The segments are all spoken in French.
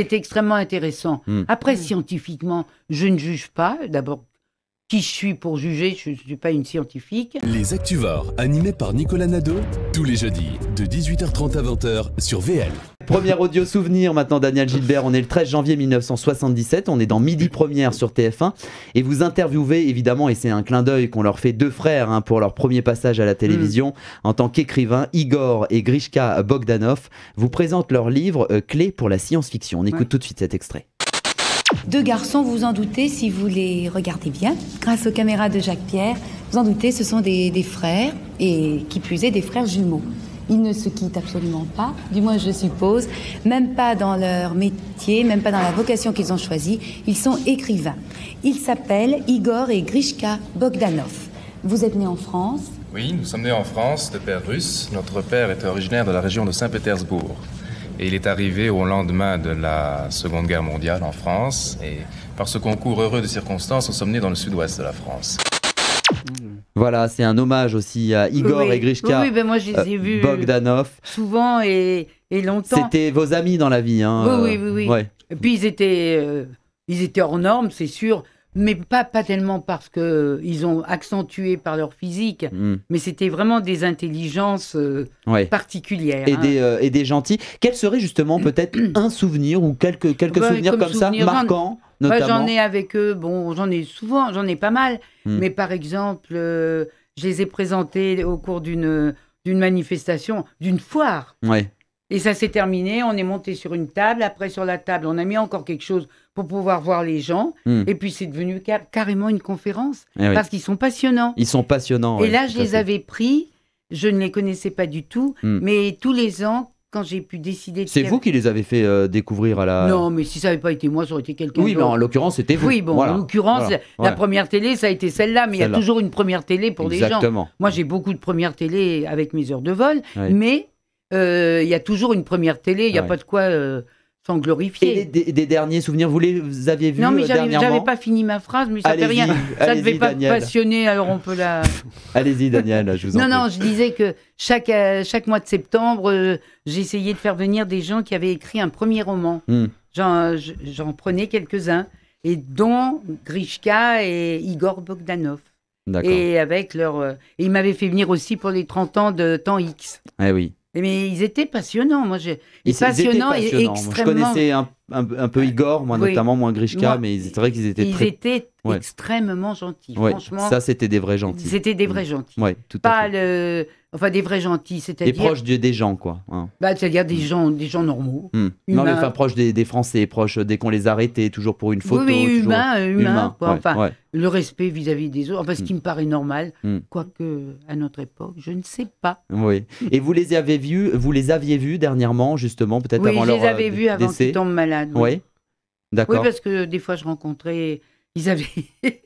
extrêmement intéressant. Hmm. Après, hmm. scientifiquement, je ne juge pas. D'abord, qui je suis pour juger Je ne suis pas une scientifique. Les Actuvars, animés par Nicolas Nadeau, tous les jeudis, de 18h30 à 20h sur VL. Premier audio souvenir maintenant, Daniel Gilbert. On est le 13 janvier 1977. On est dans Midi Première sur TF1. Et vous interviewez évidemment, et c'est un clin d'œil qu'on leur fait deux frères hein, pour leur premier passage à la télévision mm. en tant qu'écrivain. Igor et Grishka Bogdanov vous présentent leur livre euh, Clé pour la science-fiction. On écoute tout de suite cet extrait. Deux garçons, vous en doutez si vous les regardez bien. Grâce aux caméras de Jacques Pierre, vous en doutez, ce sont des frères, et qui plus est, des frères jumeaux. Ils ne se quittent absolument pas, du moins je suppose, même pas dans leur métier, même pas dans la vocation qu'ils ont choisie. Ils sont écrivains. Ils s'appellent Igor et Grishka Bogdanov. Vous êtes né en France Oui, nous sommes nés en France de père russe. Notre père est originaire de la région de Saint-Pétersbourg. Et il est arrivé au lendemain de la Seconde Guerre mondiale en France. Et par ce concours heureux de circonstances, nous sommes nés dans le sud-ouest de la France. Voilà, c'est un hommage aussi à Igor et Grishka. Oui, ben moi euh, euh, Bogdanov. Souvent et, longtemps. C'était vos amis dans la vie. Hein, oui, oui, euh, oui. Et puis ils étaient, ils étaient hors normes, c'est sûr. Mais pas, pas tellement parce qu'ils ont accentué par leur physique, hmm. mais c'était vraiment des intelligences particulières. Hein. Et, des, gentils. Quel serait justement peut-être un souvenir ou quelques, quelques souvenirs comme, ça marquants moi, j'en ai avec eux, bon, j'en ai souvent, j'en ai pas mal. Hmm. Mais par exemple, euh, je les ai présentés au cours d'une manifestation, d'une foire. Et ça s'est terminé, on est monté sur une table, après sur la table, on a mis encore quelque chose pour pouvoir voir les gens, hmm. et puis c'est devenu carrément une conférence, eh parce qu'ils sont passionnants. Ils sont passionnants. Et là, je les avais pris, je ne les connaissais pas du tout, hmm. mais tous les ans, j'ai pu décider. De c'est vous qui les avez fait euh, découvrir à la. Non, mais si ça n'avait pas été moi, ça aurait été quelqu'un. Oui, mais en l'occurrence, c'était vous. Oui, bon, en l'occurrence, la première télé, ça a été celle-là, mais il y a toujours une première télé pour les gens. Exactement. Moi, j'ai beaucoup de premières télé avec mes heures de vol, mais euh, il y a toujours une première télé, il n'y a pas de quoi. Euh, sans glorifier. des, derniers souvenirs, vous les aviez vus Non, mais euh, j'avais pas fini ma phrase, mais ça fait rien. Ça ne devait pas passionner, alors on peut la. allez-y, Daniel, je vous en prie. non, je disais que chaque, euh, chaque mois de septembre, euh, j'essayais de faire venir des gens qui avaient écrit un premier roman. Hmm. J'en prenais quelques-uns, et dont Grishka et Igor Bogdanov. Et avec leur. il et ils m'avaient fait venir aussi pour les 30 ans de Temps X. ah oui. Mais ils étaient passionnants. Moi, j'ai Ils, passionnants, et extrêmement. Je un, peu Igor, moi notamment, moins Grishka, mais c'est vrai qu'ils étaient ils étaient extrêmement gentils, franchement. Ça, c'était des vrais gentils. C'était des mm. vrais gentils. Ouais, Pas le... Enfin, des vrais gentils, c'est-à-dire... Et proches des gens, quoi. Hein. Bah, c'est-à-dire des, mm. gens, des gens normaux. Mm. Non, mais enfin, proches des, Français, proches euh, dès qu'on les arrêtait, toujours pour une photo. Oui, mais humain, euh, quoi. enfin, le respect vis-à-vis des autres, enfin, ce qui me paraît normal, quoique à notre époque, je ne sais pas. Oui. Et vous les avez vus, vous les aviez vus dernièrement, justement, peut-être avant leur décès Oui, je les euh, avais vus avant qu'ils tombent malades. Oui, d'accord. parce que des fois, je rencontrais. Ils avaient.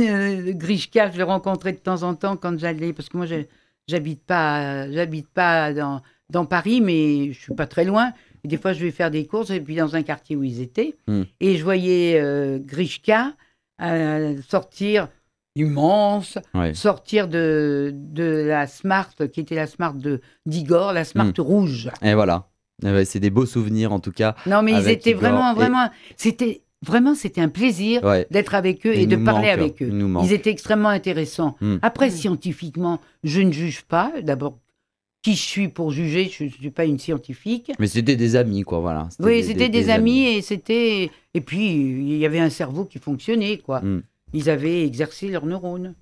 Euh, Grishka, je le rencontrais de temps en temps quand j'allais. Parce que moi, j'habite pas, j'habite pas dans, dans Paris, mais je suis pas très loin. Et des fois, je vais faire des courses, et puis dans un quartier où ils étaient. Hmm. Et je voyais euh, Grishka euh, sortir immense, sortir de, de la Smart, qui était la Smart d'Igor, la Smart hmm. rouge. Et voilà. Ah c'est des beaux souvenirs en tout cas. Non, mais ils étaient vraiment, vraiment. C'était vraiment, c'était un plaisir d'être avec eux et, de parler avec eux. Ils, étaient extrêmement intéressants. Hmm. Après, scientifiquement, je ne juge pas. D'abord, qui je suis pour juger Je ne suis pas une scientifique. Mais c'était des amis, quoi, voilà. Oui, c'était des, amis, et c'était. Et puis, il y avait un cerveau qui fonctionnait, quoi. Hmm. Ils avaient exercé leurs neurones.